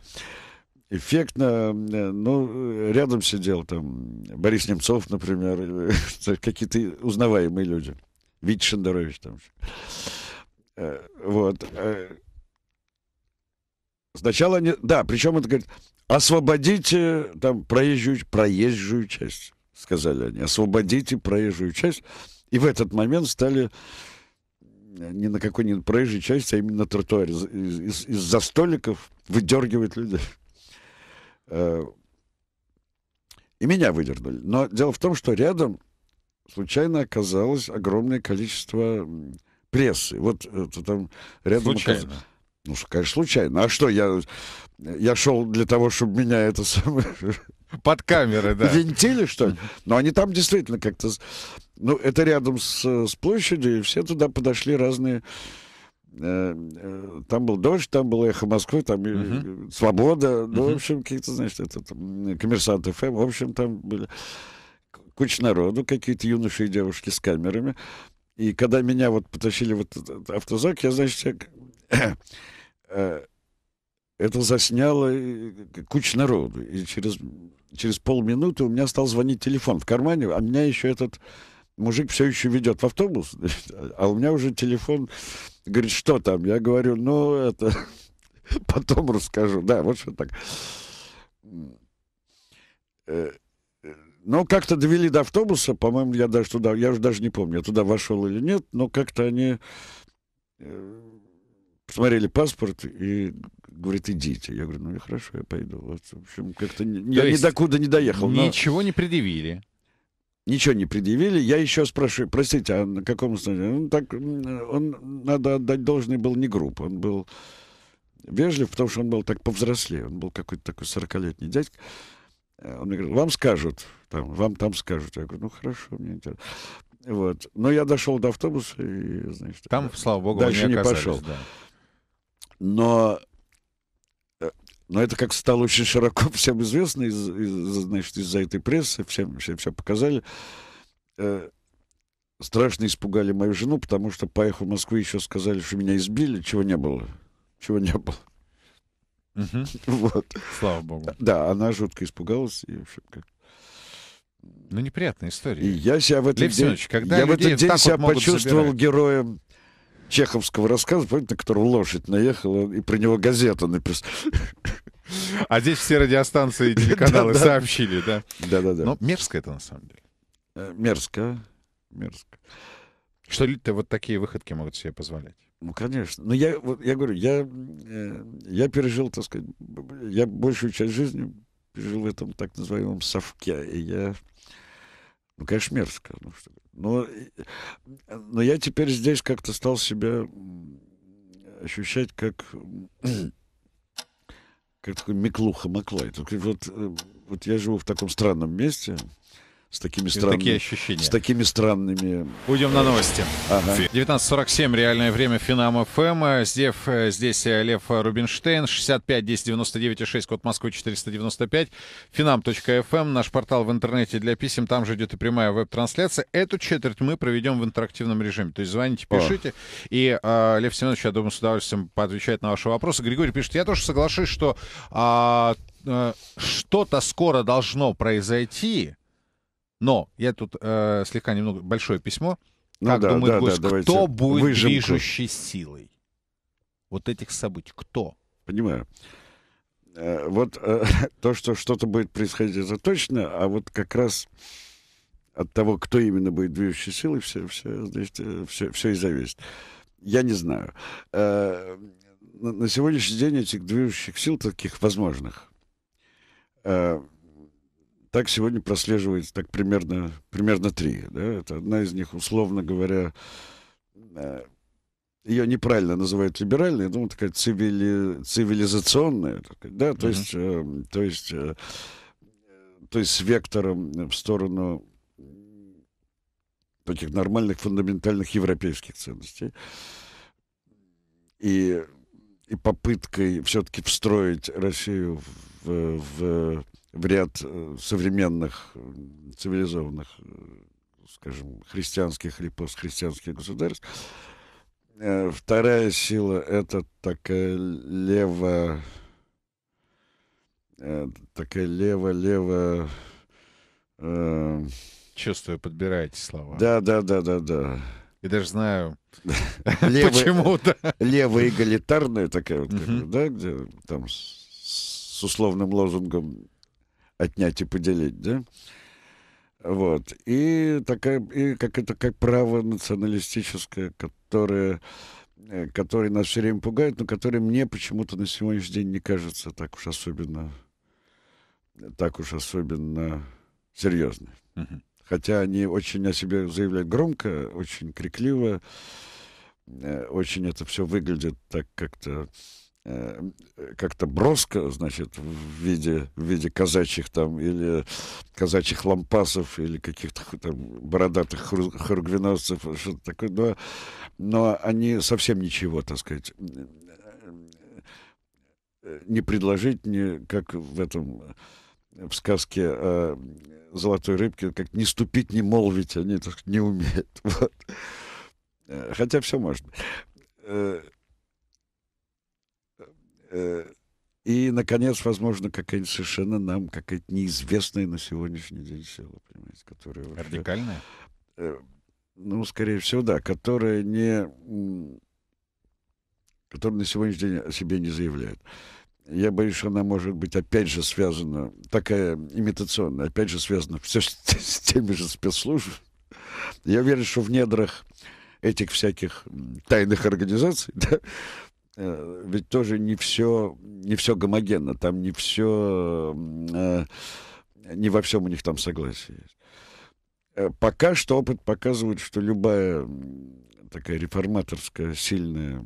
[SPEAKER 2] Эффектно, э, ну, рядом сидел там Борис Немцов, например, какие-то узнаваемые люди. Витя Шендерович там. Э, вот. Э. Сначала они... Да, причем это говорит, освободите там проезжую, проезжую часть сказали они, освободите проезжую часть. И в этот момент стали э, ни на какой не проезжей части, а именно тротуаре. Из-за из, столиков выдергивать людей. Э, и меня выдернули. Но дело в том, что рядом случайно оказалось огромное количество прессы. Вот это там рядом случайно. Оказалось... Ну, конечно, случайно. А что, я, я шел для того, чтобы меня это самое... Под камеры, да. Вентили что ли? Но ну, они там действительно как-то... Ну, это рядом с, с площадью, и все туда подошли разные... Э, э, там был дождь, там было эхо Москвы, там Uh-huh. свобода, ну, Uh-huh. в общем, какие-то, значит, это там э, коммерсант ФМ, эм», в общем, там были куча народу, какие-то юноши и девушки с камерами. И когда меня вот потащили в этот автозак, я, значит, я это засняло э, кучу народу. И через, через полминуты у меня стал звонить телефон в кармане, а меня еще этот мужик все еще ведет в автобус, а у меня уже телефон говорит, что там? Я говорю, ну, это потом расскажу. Да, вот что так. Э, э, но как-то довели до автобуса, по-моему, я даже туда, я уже даже не помню, я туда вошел или нет, но как-то они посмотрели паспорт и говорит, идите. Я говорю, ну и хорошо, я пойду. Вот, в общем, как-то не, я ни докуда не доехал. Ничего но... не предъявили. Ничего не предъявили. Я еще спрашиваю, простите, а на каком основании? Ну, так, он, надо отдать должный был не груб, он был вежлив, потому что он был так повзрослее. Он был какой-то такой 40-летний дядька. Э, он мне говорит, вам скажут, там, вам там скажут. Я говорю, ну хорошо, мне интересно. Вот. Но я дошел до автобуса и, значит... Там, слава богу, дальше не, не пошел. Да но э, но это как стало очень широко всем известно, из, из, значит, из-за этой прессы, всем, всем все показали. Э, страшно испугали мою жену, потому что по эху Москвы еще сказали, что меня избили, чего не было. Чего не было. Угу. Вот. Слава богу. Да, она жутко испугалась. И, в общем, как...
[SPEAKER 1] Ну, неприятная история.
[SPEAKER 2] И я себя в этот Лев день, когда я в этот день себя почувствовал забирать? героем чеховского рассказа, помните, на которого лошадь наехала, и про него газета написала.
[SPEAKER 1] А здесь все радиостанции и телеканалы сообщили, да? Да-да-да. Но мерзко это на самом деле. Мерзко, э, мерзко. Что люди-то вот такие выходки могут себе позволять?
[SPEAKER 2] Ну, конечно. Но ну, я, вот, я говорю, я, э, я пережил, так сказать, я большую часть жизни пережил в этом так называемом совке. И я, ну, конечно, мерзко. Ну, что но, но я теперь здесь как-то стал себя ощущать как, как такой Миклуха Маклай. Вот, э, вот я живу в таком странном месте, с такими странными... Такие ощущения. С такими странными... Уйдем на новости. Ага.
[SPEAKER 1] 19.47, реальное время Финам ФМ. Э, э, здесь, здесь э, Лев Рубинштейн, 65 10 99 6, код Москвы 495. Финам.фм, эм, наш портал в интернете для писем. Там же идет и прямая веб-трансляция. Эту четверть мы проведем в интерактивном режиме. То есть звоните, пишите. О. И э, Лев Семенович, я думаю, с удовольствием поотвечает на ваши вопросы. Григорий пишет, я тоже соглашусь, что э, э, что-то скоро должно произойти, но я тут э, слегка немного большое письмо. Ну, как да, думает да, Гусь, да, кто будет выжимку. движущей силой вот этих событий? Кто?
[SPEAKER 2] Понимаю. Э, вот э, то, что что-то будет происходить, это точно, а вот как раз от того, кто именно будет движущей силой, все, все, здесь, все, э, все и зависит. Я не знаю. на сегодняшний день этих движущих сил, таких возможных, так сегодня прослеживается так примерно, примерно три. Да? Это одна из них, условно говоря, э, ее неправильно называют либеральной, я думаю, такая цивили... цивилизационная, да, то, mm-hmm. есть, э, то есть, э, то есть с вектором в сторону таких нормальных фундаментальных европейских ценностей и и попыткой все-таки встроить Россию в, в в ряд э, современных э, цивилизованных, э, скажем, христианских или постхристианских государств. Вторая сила — это такая лево... Такая лево-лево... Э... Чувствую, подбираете слова. Да, да, да, да, да.
[SPEAKER 1] И даже знаю, почему-то.
[SPEAKER 2] Лево-эгалитарная такая да, где там с условным лозунгом отнять и поделить, да? Вот. И такая, и как это как право националистическое, э, которое, которое нас все время пугает, но который мне почему-то на сегодняшний день не кажется так уж особенно, так уж особенно серьезным. Uh-huh. Хотя они очень о себе заявляют громко, очень крикливо, э, очень это все выглядит так как-то Э, как-то броско, значит, в виде, в виде казачьих там, или казачьих лампасов, или каких-то там бородатых хургвиносцев, что-то такое, но, но они совсем ничего, так сказать, не предложить, не как в этом, в сказке о золотой рыбке, как не ступить, не молвить, они так не умеют. Вот. Э, хотя все может э, Э, и, наконец, возможно, какая-нибудь совершенно нам, какая-то неизвестная на сегодняшний день сила, понимаете, которая... Вообще, Радикальная? Э, ну, скорее всего, да, которая не... Которая на сегодняшний день о себе не заявляет. Я боюсь, что она может быть опять же связана, такая имитационная, опять же связана все с, с теми же спецслужбами. Я верю, что в недрах этих всяких тайных организаций, да, Э, ведь тоже не все, не все гомогенно, там не все, э, не во всем у них там согласие есть. Э, пока что опыт показывает, что любая такая реформаторская сильная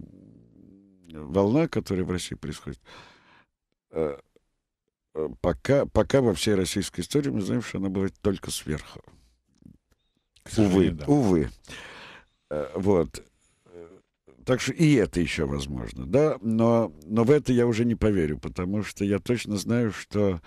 [SPEAKER 2] волна, которая в России происходит, пока, пока во всей российской истории мы знаем, что она бывает только сверху. Увы, да. увы. Вот так что и это еще возможно, да, но, но в это я уже не поверю, потому что я точно знаю, что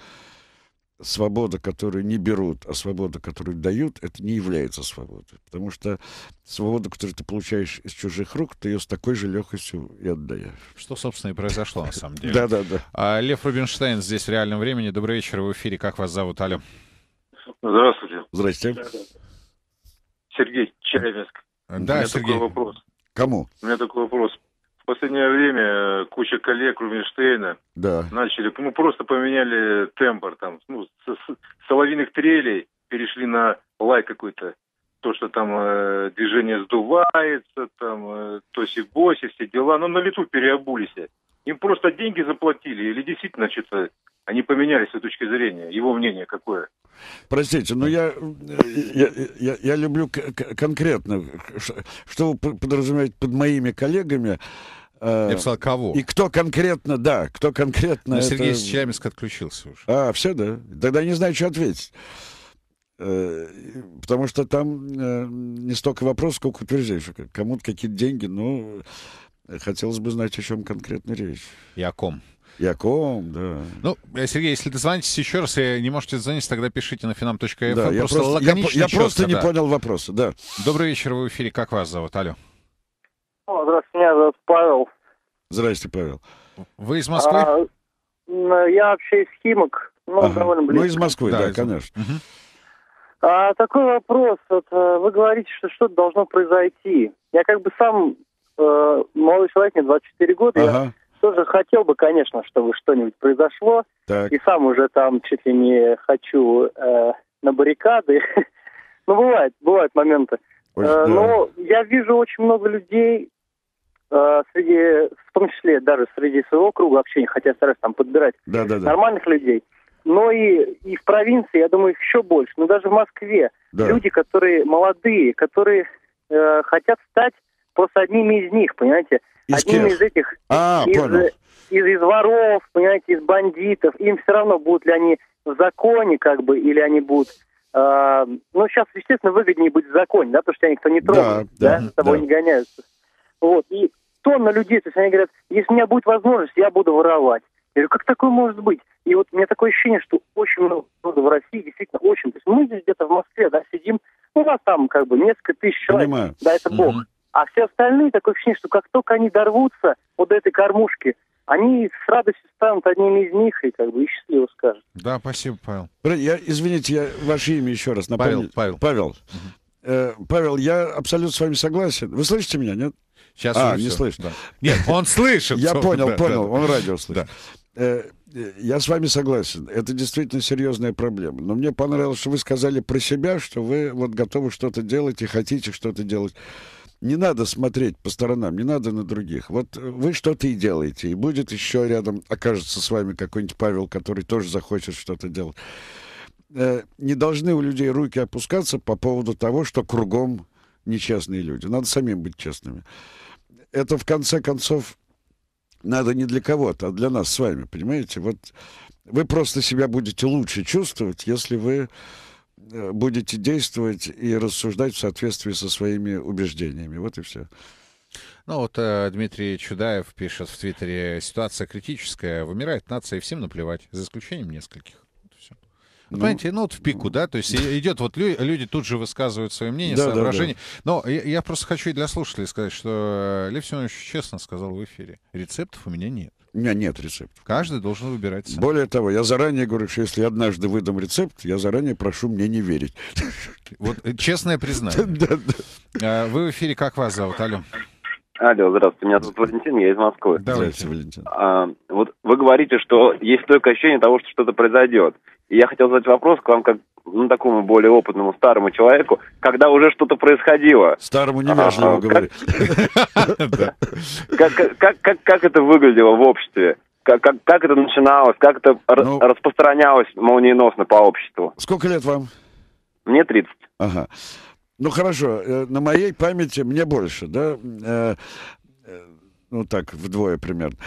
[SPEAKER 2] свобода, которую не берут, а свобода, которую дают, это не является свободой. Потому что свободу, которую ты получаешь из чужих рук, ты ее с такой же
[SPEAKER 1] легкостью и отдаешь. Что, собственно, и произошло на самом деле. Да, да, да. А, Лев Рубинштейн здесь в реальном времени. Добрый вечер, в эфире. Как вас зовут, Алло? Здравствуйте. Здравствуйте.
[SPEAKER 3] Сергей Челябинск. Да, Сергей. вопрос. Кому? У меня такой вопрос.
[SPEAKER 1] В последнее время э, куча коллег Рубинштейна да. начали, ну, просто поменяли тембр там, ну, с, с соловиных трелей перешли на лай какой-то. То, что там э, движение сдувается, там, э, тоси-боси, все дела, но ну, на лету переобулись. Им просто деньги заплатили или действительно что-то они поменялись с точки зрения, его мнение какое?
[SPEAKER 2] Простите, но я, я, я, я люблю конкретно, что вы подразумеваете под моими коллегами. Э, я писал, кого? И кто конкретно, да, кто конкретно... Но ну, это... Сергей Челябинск
[SPEAKER 1] отключился уже.
[SPEAKER 2] А, все, да? Тогда не знаю, что ответить. Э, потому что там э, не столько вопрос, сколько утверждений. Кому-то какие-то деньги, но ну, хотелось бы знать, о чем конкретно речь. И о ком? Яком, да.
[SPEAKER 1] Ну, э, Сергей, если дозвонитесь еще раз и э, не можете звонить, тогда пишите на finam.fm. Да, а я просто, я, я четко, просто не да. понял вопроса, да. Добрый вечер, вы в эфире. Как вас зовут? Алло.
[SPEAKER 3] О, здравствуйте, меня зовут Павел.
[SPEAKER 1] Здрасте, Павел. Вы из Москвы?
[SPEAKER 3] А, я вообще из Химок, но ну, ага. довольно близко. Ну, из Москвы, да, да из... конечно. Угу. А, такой вопрос. Вот, э, вы говорите, что что-то должно произойти. Я как бы сам э, молодой человек, мне 24 года, ага. я тоже хотел бы, конечно, чтобы что-нибудь произошло. Так. И сам уже там чуть ли не хочу э, на баррикады. ну, бывает, бывают моменты. Э, но я вижу очень много людей, э, среди, в том числе даже среди своего круга общения, хотя стараюсь там подбирать нормальных людей, но и, и в провинции, я думаю, еще больше, но ну, даже в Москве. Да. Люди, которые молодые, которые э, хотят стать просто одними из них, понимаете? Из одним тех. из этих, а, из, из, из воров, понимаете, из бандитов. Им все равно, будут ли они в законе, как бы, или они будут... Э, ну, сейчас, естественно, выгоднее быть в законе, да, потому что тебя никто не трогает, да, да, да с тобой да. не гоняются. Вот, и тонна людей, то есть они говорят, если у меня будет возможность, я буду воровать. Я говорю, как такое может быть? И вот у меня такое ощущение, что очень много в России, действительно очень. То есть мы здесь где-то в Москве, да, сидим, ну, у нас там как бы несколько тысяч человек, Понимаю. да, это бог. Угу. А все остальные, такое ощущение, что как только они дорвутся вот до этой кормушки, они с радостью станут одними из них и как бы и счастливо скажут.
[SPEAKER 1] Да, спасибо, Павел.
[SPEAKER 2] Я, извините, я ваше имя еще раз напомню. Павел. Павел. Павел. Э, Павел, я абсолютно с вами согласен. Вы слышите меня, нет? Сейчас а, не слышно. Да. Нет, он слышит. Я понял, понял, да, он радио слышит. Э, э, я с вами согласен. Это действительно серьезная проблема. Но мне понравилось, что вы сказали про себя, что вы вот готовы что-то делать и хотите что-то делать не надо смотреть по сторонам, не надо на других. Вот э, вы что-то и делаете, и будет еще рядом, окажется с вами какой-нибудь Павел, который тоже захочет что-то делать. Э, не должны у людей руки опускаться по поводу того, что кругом нечестные люди. Надо самим быть честными. Это, в конце концов, надо не для кого-то, а для нас с вами, понимаете? Вот вы просто себя будете лучше чувствовать, если вы Э, будете действовать и рассуждать в соответствии со своими убеждениями. Вот и все.
[SPEAKER 1] Ну вот э, Дмитрий Чудаев пишет в Твиттере, ситуация критическая, вымирает нация, и всем наплевать, за исключением нескольких. Ну, ну, понимаете, ну вот в пику, да, то есть идет вот люди, люди тут же высказывают свое мнение, да, соображение. Да, да. Но я, я просто хочу и для слушателей сказать, что э, Лев Семенович честно сказал в эфире, рецептов у меня нет. У меня нет рецептов. Каждый должен выбирать сам.
[SPEAKER 2] Более того, я заранее говорю, что если я однажды выдам рецепт, я заранее прошу мне не верить. Вот э, честное
[SPEAKER 1] признание. Да, да. А, вы в эфире, как вас зовут, Алю?
[SPEAKER 2] Алло, здравствуйте, меня зовут Валентин, я из Москвы. Давайте, Валентин. А, вот вы говорите, что есть только ощущение того, что что-то произойдет. И я хотел задать вопрос к вам, как ну, такому более опытному старому человеку, когда уже что-то происходило. Старому неважному, а, говорить. Как это выглядело в обществе? Как, как, как это начиналось, как это ну, распространялось молниеносно по обществу. Сколько лет вам? Мне 30. Ага. Ну хорошо, э, на моей памяти мне больше, да? Э, э, ну так, вдвое примерно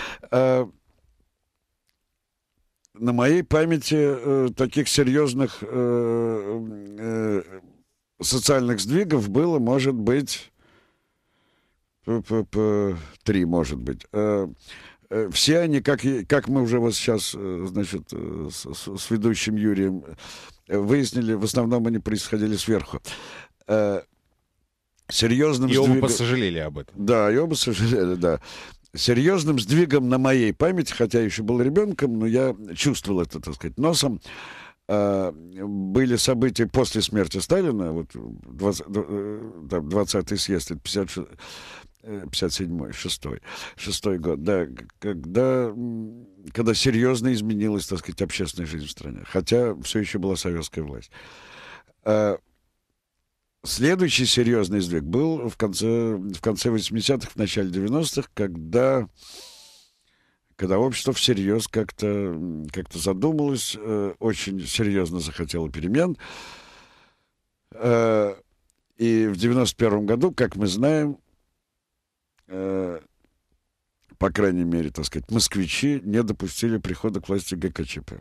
[SPEAKER 2] на моей памяти э, таких серьезных э, э, социальных сдвигов было, может быть, три, может быть. Э, э, все они, как, как мы уже вот сейчас, э, значит, с, с ведущим Юрием выяснили, в основном они происходили сверху серьезным... И сдвиг... оба сожалели об этом. Да, и оба сожалели, да серьезным сдвигом на моей памяти, хотя еще был ребенком, но я чувствовал это, так сказать, носом, а, были события после смерти Сталина, вот 20, 20 э, съезд, это 56, 57-й, 6-й, 6 год, да, когда, когда серьезно изменилась, так сказать, общественная жизнь в стране, хотя все еще была советская власть. А, Следующий серьезный сдвиг был в конце, в конце 80-х, в начале 90-х, когда, когда общество всерьез как-то как задумалось, э, очень серьезно захотело перемен. Э, и в 91-м году, как мы знаем, э, по крайней мере, так сказать, москвичи не допустили прихода к власти ГКЧП.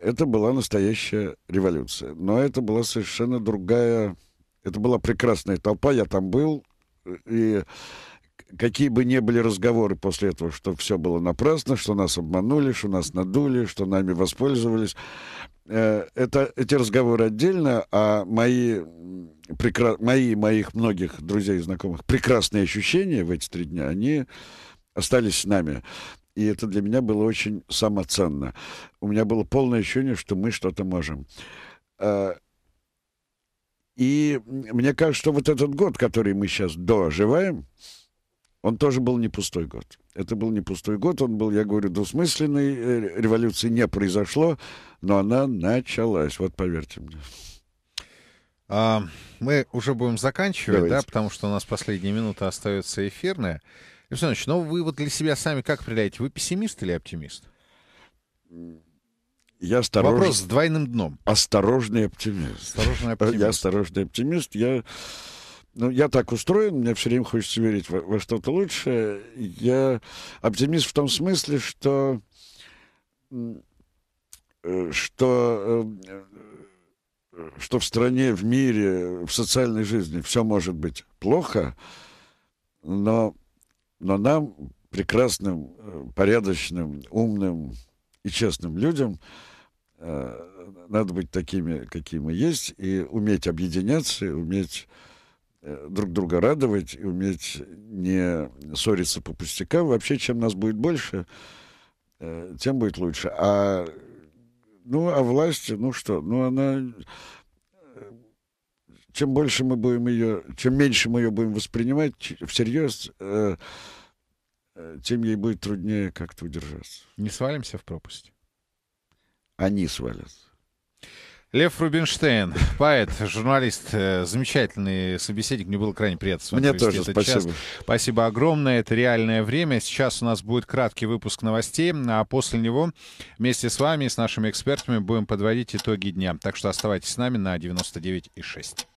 [SPEAKER 2] Это была настоящая революция. Но это была совершенно другая это была прекрасная толпа, я там был. И какие бы ни были разговоры после этого, что все было напрасно, что нас обманули, что нас надули, что нами воспользовались, э, это, эти разговоры отдельно, а мои, прекра... мои моих многих друзей и знакомых прекрасные ощущения в эти три дня, они остались с нами. И это для меня было очень самоценно. У меня было полное ощущение, что мы что-то можем. Э, и мне кажется, что вот этот год, который мы сейчас доживаем, он тоже был не пустой год. Это был не пустой год, он был, я говорю, двусмысленный. Э, революции не произошло, но она началась, вот поверьте мне. А, мы
[SPEAKER 1] уже будем заканчивать, Давайте. да, потому что у нас последняя минута остается эфирная. Александр Ильич, ну вы вот для себя сами как определяете, вы пессимист или оптимист?
[SPEAKER 2] я осторож... Вопрос с двойным дном. Осторожный оптимист. Осторожный оптимист. Я осторожный оптимист. Я, ну, я так устроен, мне все время хочется верить во, во что-то лучшее. Я оптимист в том смысле, что э, что э, э, что в стране, в мире, в социальной жизни все может быть плохо, но, но нам, прекрасным, порядочным, умным и честным людям, Э, надо быть такими, какие мы есть, и уметь объединяться, и уметь э, друг друга радовать, и уметь не ссориться по пустякам. Вообще, чем нас будет больше, э, тем будет лучше. А, ну, а власть, ну что, ну она... Чем больше мы будем ее, чем меньше мы ее будем воспринимать всерьез,
[SPEAKER 1] тем ей будет труднее как-то удержаться. Не свалимся в пропасть они свалятся. Лев Рубинштейн, поэт, журналист, э, замечательный собеседник. Мне было крайне приятно с вами Мне тоже, этот спасибо. Час. Спасибо огромное. Это «Реальное время». Сейчас у нас будет краткий выпуск новостей, а после него вместе с вами и с нашими экспертами будем подводить итоги дня. Так что оставайтесь с нами на 99,6.